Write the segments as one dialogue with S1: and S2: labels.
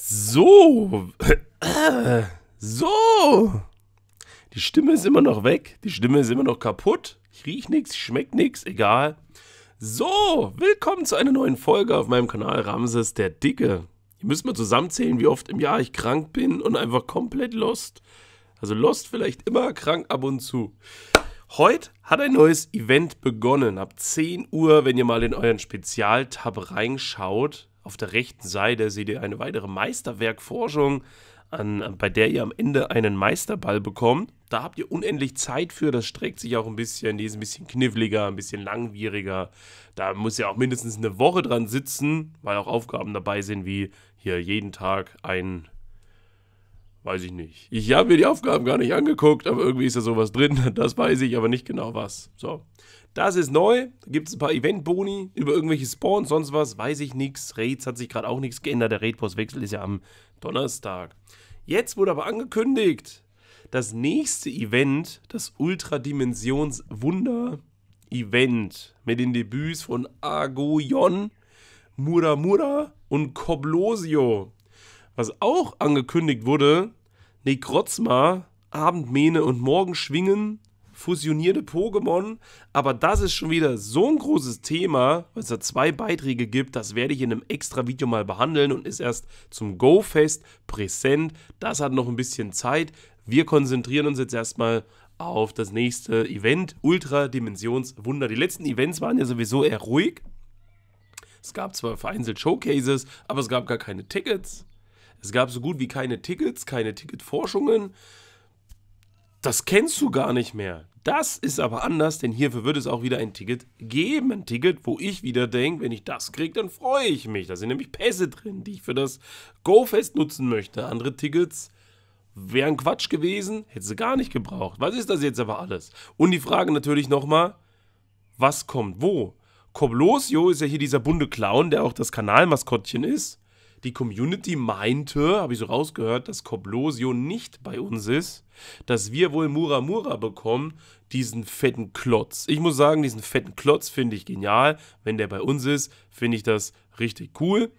S1: So. So. Die Stimme ist immer noch weg. Die Stimme ist immer noch kaputt. Ich riech nichts, ich schmeckt nichts, egal. So, willkommen zu einer neuen Folge auf meinem Kanal Ramses der Dicke. Ihr müsst mal zusammenzählen, wie oft im Jahr ich krank bin und einfach komplett lost. Also lost vielleicht immer, krank ab und zu. Heute hat ein neues Event begonnen. Ab 10 Uhr, wenn ihr mal in euren Spezialtab reinschaut, auf der rechten Seite seht ihr eine weitere Meisterwerkforschung, an, bei der ihr am Ende einen Meisterball bekommt. Da habt ihr unendlich Zeit für, das streckt sich auch ein bisschen, die ist ein bisschen kniffliger, ein bisschen langwieriger. Da muss ja auch mindestens eine Woche dran sitzen, weil auch Aufgaben dabei sind, wie hier jeden Tag ein Weiß ich nicht. Ich habe mir die Aufgaben gar nicht angeguckt, aber irgendwie ist da sowas drin. Das weiß ich, aber nicht genau was. So. Das ist neu. Da gibt es ein paar Event-Boni über irgendwelche Spawns, sonst was. Weiß ich nichts. Raids hat sich gerade auch nichts geändert. Der Raid-Postwechsel ist ja am Donnerstag. Jetzt wurde aber angekündigt, das nächste Event, das ultradimensions wunder event mit den Debüts von Agoyon, Muramura und Koblosio was auch angekündigt wurde, Necrozma, Abendmähne und Morgenschwingen, fusionierte Pokémon. Aber das ist schon wieder so ein großes Thema, weil es da zwei Beiträge gibt. Das werde ich in einem extra Video mal behandeln und ist erst zum Go-Fest präsent. Das hat noch ein bisschen Zeit. Wir konzentrieren uns jetzt erstmal auf das nächste Event, Ultra Dimensions Wunder. Die letzten Events waren ja sowieso eher ruhig. Es gab zwar vereinzelt Showcases, aber es gab gar keine Tickets. Es gab so gut wie keine Tickets, keine Ticketforschungen. Das kennst du gar nicht mehr. Das ist aber anders, denn hierfür wird es auch wieder ein Ticket geben. Ein Ticket, wo ich wieder denke, wenn ich das kriege, dann freue ich mich. Da sind nämlich Pässe drin, die ich für das Go-Fest nutzen möchte. Andere Tickets wären Quatsch gewesen, hätte sie gar nicht gebraucht. Was ist das jetzt aber alles? Und die Frage natürlich nochmal, was kommt wo? Koblosio ist ja hier dieser bunte Clown, der auch das Kanalmaskottchen ist. Die Community meinte, habe ich so rausgehört, dass Coblosio nicht bei uns ist, dass wir wohl Muramura bekommen, diesen fetten Klotz. Ich muss sagen, diesen fetten Klotz finde ich genial. Wenn der bei uns ist, finde ich das richtig cool.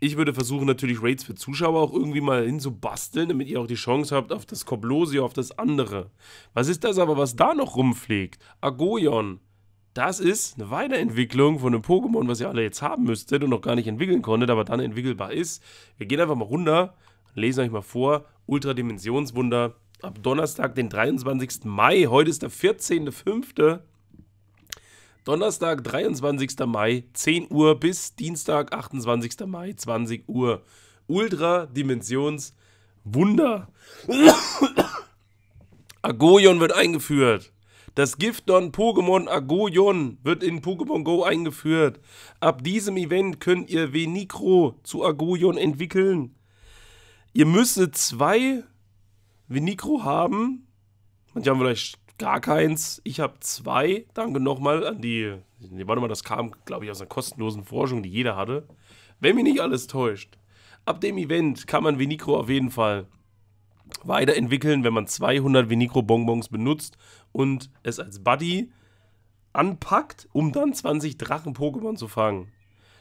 S1: Ich würde versuchen, natürlich Raids für Zuschauer auch irgendwie mal hinzubasteln, damit ihr auch die Chance habt auf das Koblosio, auf das andere. Was ist das aber, was da noch rumfliegt? Agoyon, das ist eine Weiterentwicklung von einem Pokémon, was ihr alle jetzt haben müsstet und noch gar nicht entwickeln konntet, aber dann entwickelbar ist. Wir gehen einfach mal runter, lesen euch mal vor. Ultradimensionswunder ab Donnerstag, den 23. Mai. Heute ist der 14.05. Donnerstag, 23. Mai, 10 Uhr bis Dienstag, 28. Mai, 20 Uhr. Ultradimensionswunder. Agoyon wird eingeführt. Das Gifton Pokémon Agoyon wird in Pokémon Go eingeführt. Ab diesem Event könnt ihr Venikro zu Agoyon entwickeln. Ihr müsstet zwei Venikro haben. Manche haben vielleicht gar keins. Ich habe zwei. Danke nochmal an die. Nee, warte mal, das kam, glaube ich, aus einer kostenlosen Forschung, die jeder hatte. Wenn mich nicht alles täuscht. Ab dem Event kann man Venikro auf jeden Fall weiterentwickeln, wenn man 200 Venicro-Bonbons benutzt und es als Buddy anpackt, um dann 20 Drachen-Pokémon zu fangen.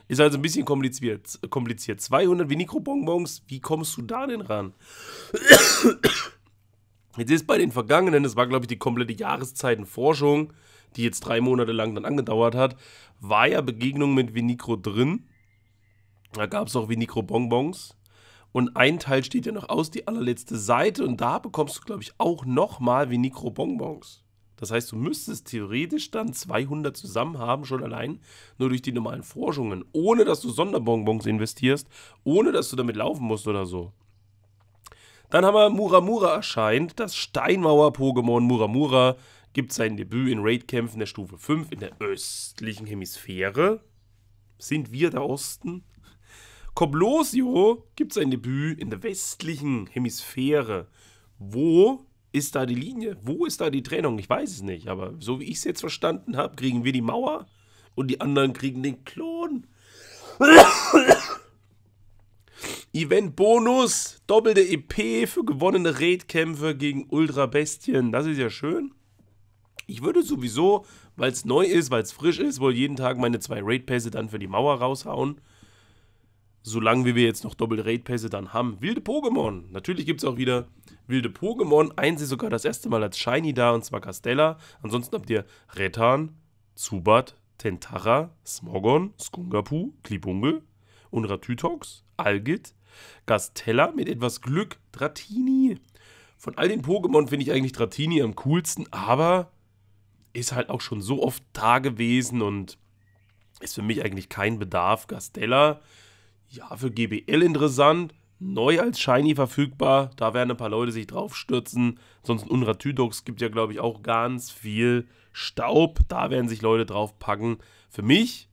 S1: Ist also ein bisschen kompliziert. kompliziert. 200 Venicro-Bonbons, wie kommst du da denn ran? Jetzt ist bei den vergangenen, das war glaube ich die komplette Jahreszeitenforschung, die jetzt drei Monate lang dann angedauert hat, war ja Begegnung mit Vinicro drin. Da gab es auch Vinicro Bonbons. Und ein Teil steht ja noch aus, die allerletzte Seite. Und da bekommst du, glaube ich, auch nochmal wie Nikro-Bonbons. Das heißt, du müsstest theoretisch dann 200 zusammen haben, schon allein, nur durch die normalen Forschungen, ohne dass du Sonderbonbons investierst, ohne dass du damit laufen musst oder so. Dann haben wir Muramura erscheint, das Steinmauer-Pokémon Muramura gibt sein Debüt in Raidkämpfen der Stufe 5 in der östlichen Hemisphäre. Sind wir der Osten? Coblosio gibt sein Debüt in der westlichen Hemisphäre. Wo ist da die Linie? Wo ist da die Trennung? Ich weiß es nicht, aber so wie ich es jetzt verstanden habe, kriegen wir die Mauer und die anderen kriegen den Klon. Event Bonus, doppelte EP für gewonnene Raidkämpfe gegen Ultra Bestien. Das ist ja schön. Ich würde sowieso, weil es neu ist, weil es frisch ist, wohl jeden Tag meine zwei Raid-Pässe dann für die Mauer raushauen solange wie wir jetzt noch Double Raid Pässe dann haben, wilde Pokémon. Natürlich gibt es auch wieder wilde Pokémon. Eins ist sogar das erste Mal als Shiny da und zwar Castella. Ansonsten habt ihr Retan, Zubat, Tentara, Smogon, Skungapu, Klibungel, Unratytox, Algit, Gastella mit etwas Glück, Dratini. Von all den Pokémon finde ich eigentlich Dratini am coolsten, aber ist halt auch schon so oft da gewesen und ist für mich eigentlich kein Bedarf. Gastella ja, für GBL interessant, neu als Shiny verfügbar, da werden ein paar Leute sich draufstürzen. Sonst Unra Tydox gibt ja, glaube ich, auch ganz viel Staub, da werden sich Leute draufpacken. Für mich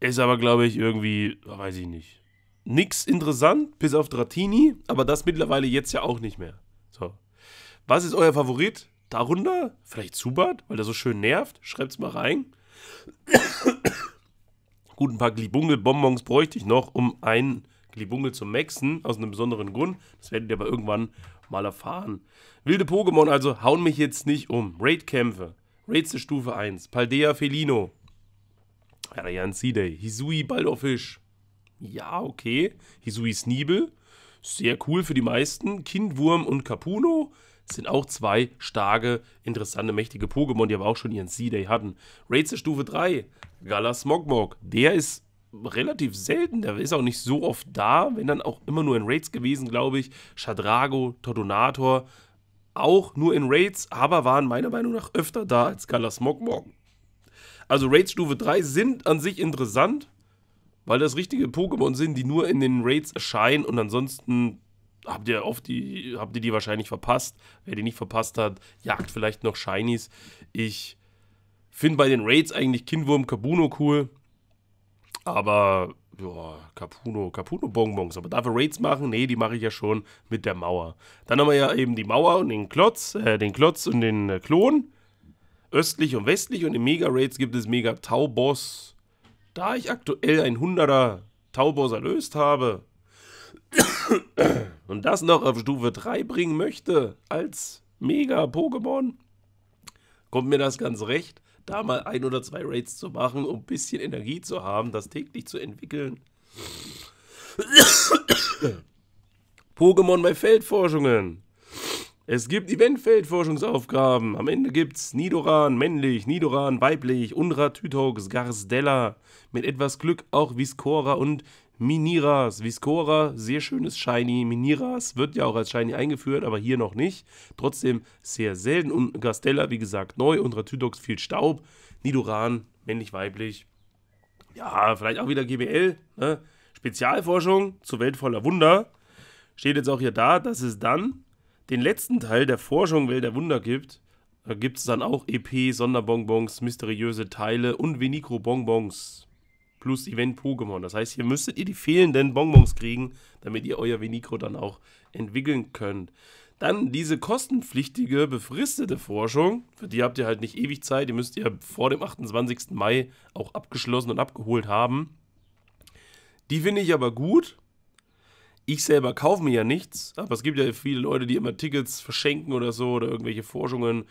S1: ist aber, glaube ich, irgendwie, weiß ich nicht, nix interessant, bis auf Dratini, aber das mittlerweile jetzt ja auch nicht mehr. So. Was ist euer Favorit? Darunter? Vielleicht Zubat, weil der so schön nervt? Schreibt es mal rein. Gut, ein paar Glibungel-Bonbons bräuchte ich noch, um einen Glibungel zu maxen, aus einem besonderen Grund. Das werdet ihr aber irgendwann mal erfahren. Wilde Pokémon also hauen mich jetzt nicht um. Raid-Kämpfe. Raids der Stufe 1. Paldea Felino. Ryan Day. Hisui Baldofisch. Ja, okay. Hisui Sneebel. Sehr cool für die meisten. Kindwurm und Capuno sind auch zwei starke, interessante, mächtige Pokémon, die aber auch schon ihren C-Day hatten. Raids der Stufe 3, Galasmogmog, der ist relativ selten, der ist auch nicht so oft da, wenn dann auch immer nur in Raids gewesen, glaube ich. Shadrago, Tordonator, auch nur in Raids, aber waren meiner Meinung nach öfter da als Galasmogmog. Also Raids Stufe 3 sind an sich interessant, weil das richtige Pokémon sind, die nur in den Raids erscheinen und ansonsten habt ihr oft die, habt ihr die wahrscheinlich verpasst. Wer die nicht verpasst hat, jagt vielleicht noch Shinies. Ich finde bei den Raids eigentlich Kindwurm Kabuno cool. Aber ja, Capuno, Capuno Bonbons. Aber darf er Raids machen? Nee, die mache ich ja schon mit der Mauer. Dann haben wir ja eben die Mauer und den Klotz, äh, den Klotz und den äh, Klon. Östlich und westlich. Und in Mega Raids gibt es Mega Tauboss. Da ich aktuell ein 100er Tauboss erlöst habe und das noch auf Stufe 3 bringen möchte, als Mega-Pokémon, kommt mir das ganz recht, da mal ein oder zwei Raids zu machen, um ein bisschen Energie zu haben, das täglich zu entwickeln. Pokémon bei Feldforschungen. Es gibt Event-Feldforschungsaufgaben. Am Ende gibt es Nidoran männlich, Nidoran weiblich, Unrat, Tytox, Garstella. Mit etwas Glück auch Viscora und Miniras, Viscora, sehr schönes Shiny. Miniras wird ja auch als Shiny eingeführt, aber hier noch nicht. Trotzdem sehr selten. Und Gastella, wie gesagt, neu. Und Ratydox viel Staub. Nidoran, männlich, weiblich.
S2: Ja, vielleicht auch wieder GBL.
S1: Ne? Spezialforschung zur Welt voller Wunder. Steht jetzt auch hier da, dass es dann den letzten Teil der Forschung Welt der Wunder gibt. Da gibt es dann auch EP, Sonderbonbons, mysteriöse Teile und venikro bonbons plus Event Pokémon. Das heißt, hier müsstet ihr die fehlenden Bonbons kriegen, damit ihr euer Venikro dann auch entwickeln könnt. Dann diese kostenpflichtige, befristete Forschung. Für die habt ihr halt nicht ewig Zeit. Die müsst ihr vor dem 28. Mai auch abgeschlossen und abgeholt haben. Die finde ich aber gut. Ich selber kaufe mir ja nichts, aber es gibt ja viele Leute, die immer Tickets verschenken oder so oder irgendwelche Forschungen.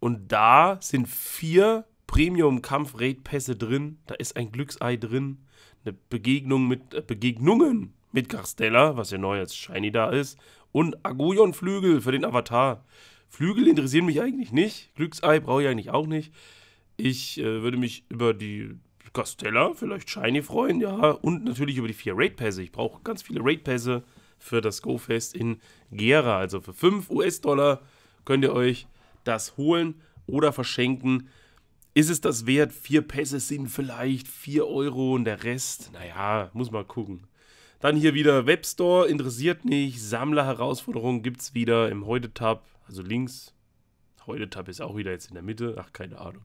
S1: Und da sind vier Premium-Kampf-Raid-Pässe drin. Da ist ein Glücksei drin. Eine Begegnung mit äh, Begegnungen mit Castella, was ja neu als Shiny da ist. Und Agoyon-Flügel für den Avatar. Flügel interessieren mich eigentlich nicht. Glücksei brauche ich eigentlich auch nicht. Ich äh, würde mich über die Castella, vielleicht Shiny freuen, ja. Und natürlich über die vier Raid-Pässe. Ich brauche ganz viele Raid-Pässe für das Go-Fest in Gera. Also für 5 US-Dollar könnt ihr euch das holen oder verschenken. Ist es das wert? Vier Pässe sind vielleicht vier Euro und der Rest, naja, muss mal gucken. Dann hier wieder Webstore, interessiert nicht. Sammlerherausforderungen gibt es wieder im Heute-Tab, also links. Heute-Tab ist auch wieder jetzt in der Mitte, ach, keine Ahnung.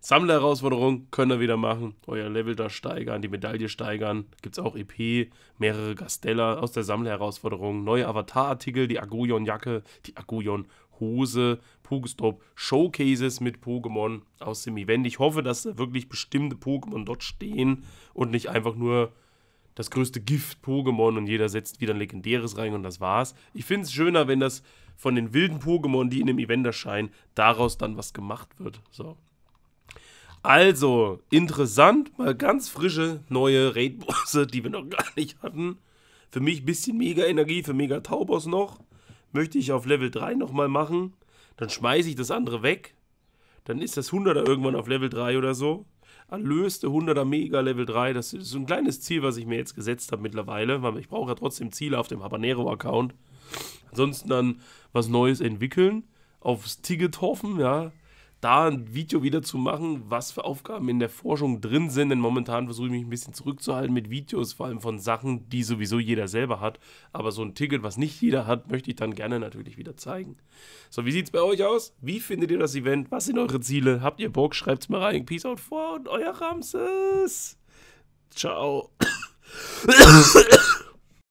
S1: Sammlerherausforderung könnt ihr wieder machen. Euer Level da steigern, die Medaille steigern. Gibt es auch EP, mehrere Gastella aus der Sammlerherausforderung, neue Avatar-Artikel, die Agujon-Jacke, die Aguyon-Jacke, die Aguyon Hose Pokestop Showcases mit Pokémon aus dem Event. Ich hoffe, dass da wirklich bestimmte Pokémon dort stehen und nicht einfach nur das größte Gift-Pokémon und jeder setzt wieder ein legendäres rein und das war's. Ich finde es schöner, wenn das von den wilden Pokémon, die in dem Event erscheinen, daraus dann was gemacht wird. So. Also, interessant, mal ganz frische neue Raid-Bosse, die wir noch gar nicht hatten. Für mich ein bisschen Mega-Energie, für Mega-Taubos noch möchte ich auf Level 3 nochmal machen, dann schmeiße ich das andere weg, dann ist das 100er irgendwann auf Level 3 oder so. Erlöste 100er Mega Level 3, das ist so ein kleines Ziel, was ich mir jetzt gesetzt habe mittlerweile, weil ich brauche ja trotzdem Ziele auf dem Habanero-Account. Ansonsten dann was Neues entwickeln, aufs Ticket hoffen, ja, da ein Video wieder zu machen, was für Aufgaben in der Forschung drin sind. Denn momentan versuche ich mich ein bisschen zurückzuhalten mit Videos, vor allem von Sachen, die sowieso jeder selber hat. Aber so ein Ticket, was nicht jeder hat, möchte ich dann gerne natürlich wieder zeigen. So, wie sieht es bei euch aus? Wie findet ihr das Event? Was sind eure Ziele? Habt ihr Bock? Schreibt es mal rein. Peace out vor und euer Ramses. Ciao.